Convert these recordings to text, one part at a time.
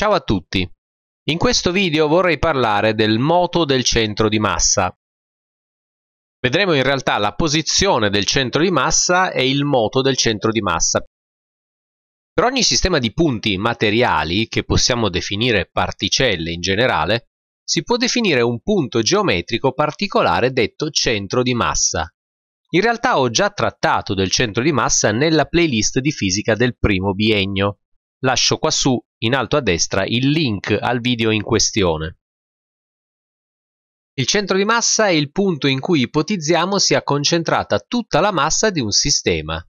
Ciao a tutti! In questo video vorrei parlare del moto del centro di massa. Vedremo in realtà la posizione del centro di massa e il moto del centro di massa. Per ogni sistema di punti materiali, che possiamo definire particelle in generale, si può definire un punto geometrico particolare detto centro di massa. In realtà ho già trattato del centro di massa nella playlist di fisica del primo biennio. Lascio qua su in alto a destra il link al video in questione. Il centro di massa è il punto in cui ipotizziamo sia concentrata tutta la massa di un sistema.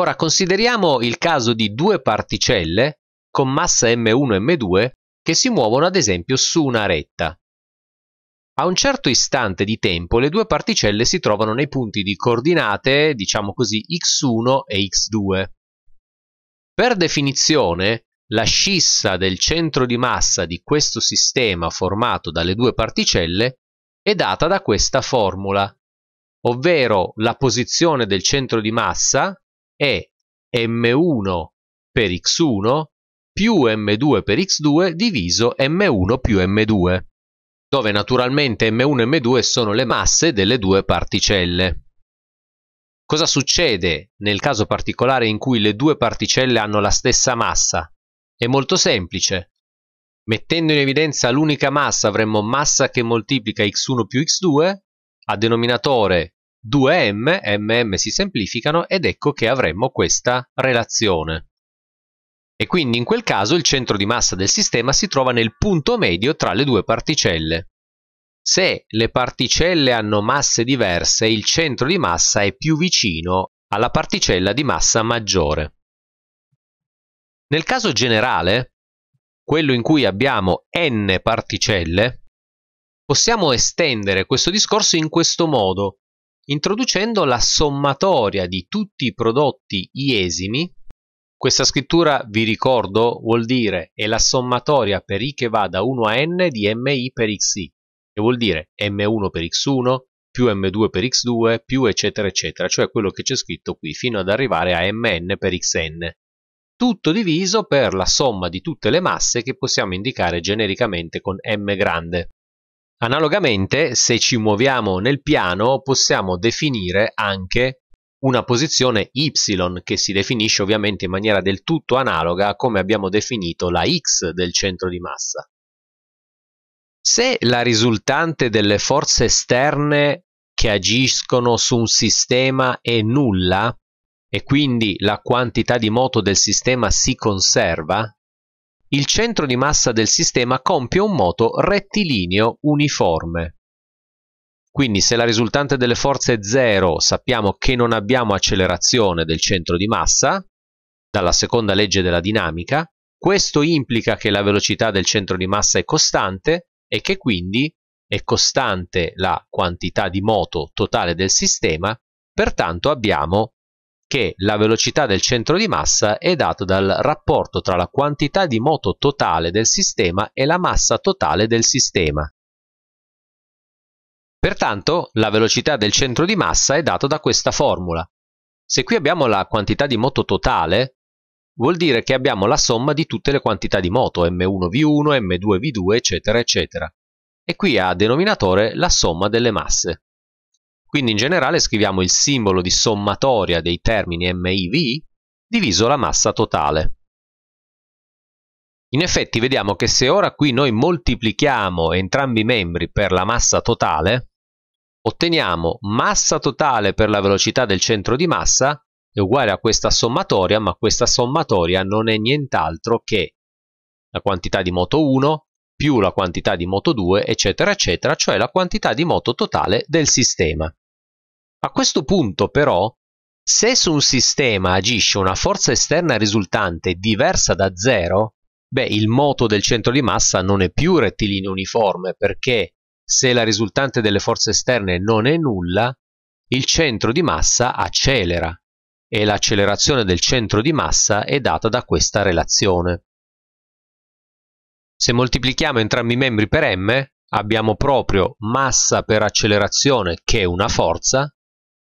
Ora consideriamo il caso di due particelle con massa m1 e m2 che si muovono ad esempio su una retta. A un certo istante di tempo le due particelle si trovano nei punti di coordinate, diciamo così, x1 e x2. Per definizione, la scissa del centro di massa di questo sistema formato dalle due particelle è data da questa formula, ovvero la posizione del centro di massa è m1 per x1 più m2 per x2 diviso m1 più m2, dove naturalmente m1 e m2 sono le masse delle due particelle. Cosa succede nel caso particolare in cui le due particelle hanno la stessa massa? È molto semplice. Mettendo in evidenza l'unica massa avremmo massa che moltiplica x1 più x2 a denominatore 2m, mm si semplificano ed ecco che avremmo questa relazione. E quindi in quel caso il centro di massa del sistema si trova nel punto medio tra le due particelle. Se le particelle hanno masse diverse, il centro di massa è più vicino alla particella di massa maggiore. Nel caso generale, quello in cui abbiamo n particelle, possiamo estendere questo discorso in questo modo, introducendo la sommatoria di tutti i prodotti iesimi. Questa scrittura, vi ricordo, vuol dire è la sommatoria per i che va da 1 a n di mi per xi che vuol dire M1 per X1 più M2 per X2 più eccetera eccetera, cioè quello che c'è scritto qui fino ad arrivare a Mn per Xn. Tutto diviso per la somma di tutte le masse che possiamo indicare genericamente con M grande. Analogamente, se ci muoviamo nel piano, possiamo definire anche una posizione y che si definisce ovviamente in maniera del tutto analoga a come abbiamo definito la x del centro di massa. Se la risultante delle forze esterne che agiscono su un sistema è nulla, e quindi la quantità di moto del sistema si conserva, il centro di massa del sistema compie un moto rettilineo uniforme. Quindi se la risultante delle forze è zero sappiamo che non abbiamo accelerazione del centro di massa, dalla seconda legge della dinamica, questo implica che la velocità del centro di massa è costante e che quindi è costante la quantità di moto totale del sistema, pertanto abbiamo che la velocità del centro di massa è data dal rapporto tra la quantità di moto totale del sistema e la massa totale del sistema. Pertanto la velocità del centro di massa è data da questa formula. Se qui abbiamo la quantità di moto totale, vuol dire che abbiamo la somma di tutte le quantità di moto, m1v1, m2v2, eccetera, eccetera. E qui ha denominatore la somma delle masse. Quindi in generale scriviamo il simbolo di sommatoria dei termini MIV diviso la massa totale. In effetti vediamo che se ora qui noi moltiplichiamo entrambi i membri per la massa totale, otteniamo massa totale per la velocità del centro di massa è uguale a questa sommatoria, ma questa sommatoria non è nient'altro che la quantità di moto 1 più la quantità di moto 2, eccetera, eccetera, cioè la quantità di moto totale del sistema. A questo punto però, se su un sistema agisce una forza esterna risultante diversa da zero, beh, il moto del centro di massa non è più rettilineo uniforme perché se la risultante delle forze esterne non è nulla, il centro di massa accelera e l'accelerazione del centro di massa è data da questa relazione. Se moltiplichiamo entrambi i membri per m, abbiamo proprio massa per accelerazione che è una forza,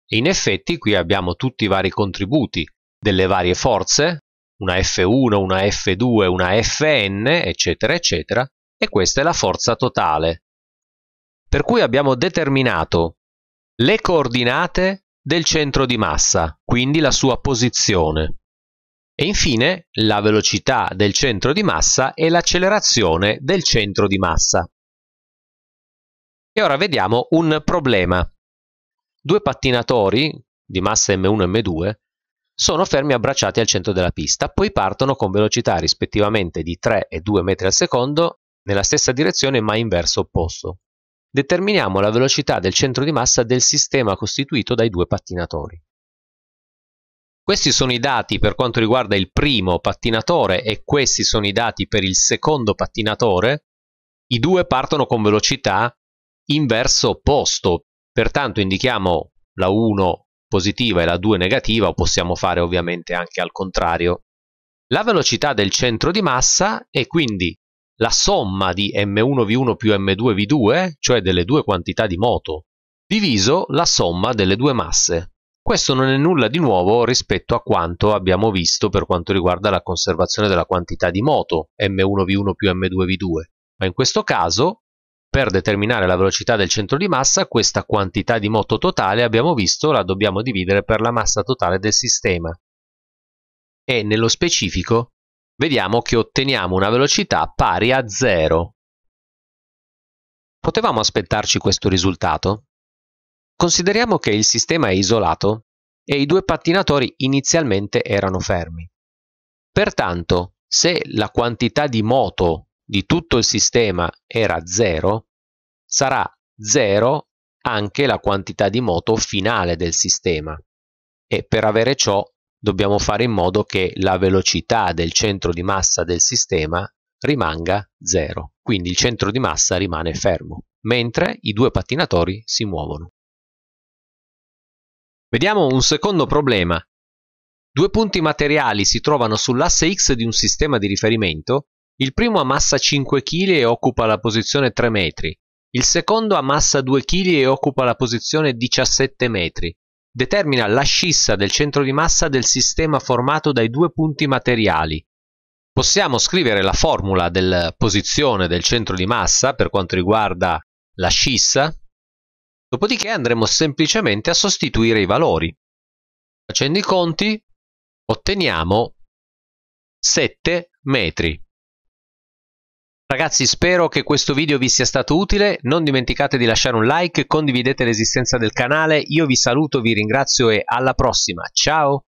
e in effetti qui abbiamo tutti i vari contributi delle varie forze, una F1, una F2, una Fn, eccetera, eccetera, e questa è la forza totale. Per cui abbiamo determinato le coordinate del centro di massa, quindi la sua posizione. E infine la velocità del centro di massa e l'accelerazione del centro di massa. E ora vediamo un problema. Due pattinatori di massa M1 e M2 sono fermi abbracciati al centro della pista, poi partono con velocità rispettivamente di 3 e 2 metri al secondo nella stessa direzione ma in verso opposto. Determiniamo la velocità del centro di massa del sistema costituito dai due pattinatori. Questi sono i dati per quanto riguarda il primo pattinatore e questi sono i dati per il secondo pattinatore. I due partono con velocità inverso opposto, pertanto indichiamo la 1 positiva e la 2 negativa, o possiamo fare ovviamente anche al contrario. La velocità del centro di massa è quindi la somma di M1V1 più M2V2, cioè delle due quantità di moto, diviso la somma delle due masse. Questo non è nulla di nuovo rispetto a quanto abbiamo visto per quanto riguarda la conservazione della quantità di moto M1V1 più M2V2, ma in questo caso per determinare la velocità del centro di massa, questa quantità di moto totale abbiamo visto la dobbiamo dividere per la massa totale del sistema. E nello specifico vediamo che otteniamo una velocità pari a 0. Potevamo aspettarci questo risultato? Consideriamo che il sistema è isolato e i due pattinatori inizialmente erano fermi. Pertanto, se la quantità di moto di tutto il sistema era 0, sarà 0 anche la quantità di moto finale del sistema e per avere ciò dobbiamo fare in modo che la velocità del centro di massa del sistema rimanga 0, quindi il centro di massa rimane fermo, mentre i due pattinatori si muovono. Vediamo un secondo problema. Due punti materiali si trovano sull'asse X di un sistema di riferimento, il primo ha massa 5 kg e occupa la posizione 3 metri, il secondo ha massa 2 kg e occupa la posizione 17 metri, Determina la scissa del centro di massa del sistema formato dai due punti materiali. Possiamo scrivere la formula della posizione del centro di massa per quanto riguarda la scissa, dopodiché andremo semplicemente a sostituire i valori. Facendo i conti otteniamo 7 metri. Ragazzi spero che questo video vi sia stato utile, non dimenticate di lasciare un like, condividete l'esistenza del canale, io vi saluto, vi ringrazio e alla prossima, ciao!